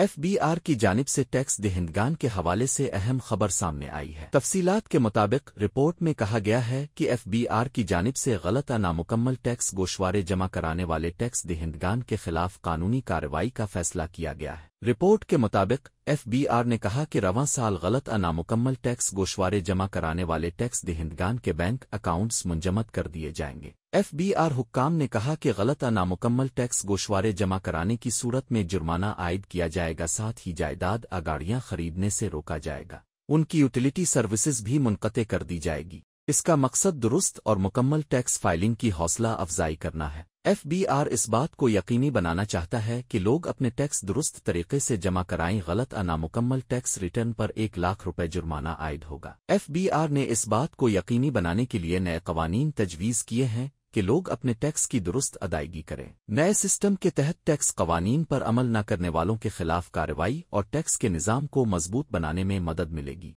FBR की जानब से टैक्स दहंदगान के हवाले से अहम खबर सामने आई है तफसीलात के मुताबिक रिपोर्ट में कहा गया है कि एफबीआर की जानब से गलत या नामुकम्मल टैक्स गोशवारे जमा कराने वाले टैक्स दहंदगान के खिलाफ कानूनी कार्रवाई का फैसला किया गया है रिपोर्ट के मुताबिक एफबीआर ने कहा कि रवा साल गलत अनामुकम्मल टैक्स गोशवारे जमा कराने वाले टैक्स दहिंदगान के बैंक अकाउंट्स मुंजमद कर दिए जाएंगे एफबीआर हुक्काम ने कहा कि गलत अनामुकम्मल टैक्स गोशवारे जमा कराने की सूरत में जुर्माना आयद किया जाएगा साथ ही जायदाद अगाड़ियां खरीदने से रोका जाएगा उनकी यूटिलिटी सर्विसेज भी मुनक़ कर दी जाएगी इसका मकसद दुरुस्त और मुकम्मल टैक्स फाइलिंग की हौसला अफजाई करना है एफबीआर इस बात को यकीनी बनाना चाहता है कि लोग अपने टैक्स दुरुस्त तरीके से जमा कराएं गलत या नामुकम्मल टैक्स रिटर्न पर एक लाख रुपए जुर्माना आयद होगा एफबीआर ने इस बात को यकीनी बनाने के लिए नए कवानीन तजवीज़ किए हैं कि लोग अपने टैक्स की दुरुस्त अदायगी करें नए सिस्टम के तहत टैक्स कवानीन पर अमल न करने वालों के खिलाफ कार्रवाई और टैक्स के निज़ाम को मजबूत बनाने में मदद मिलेगी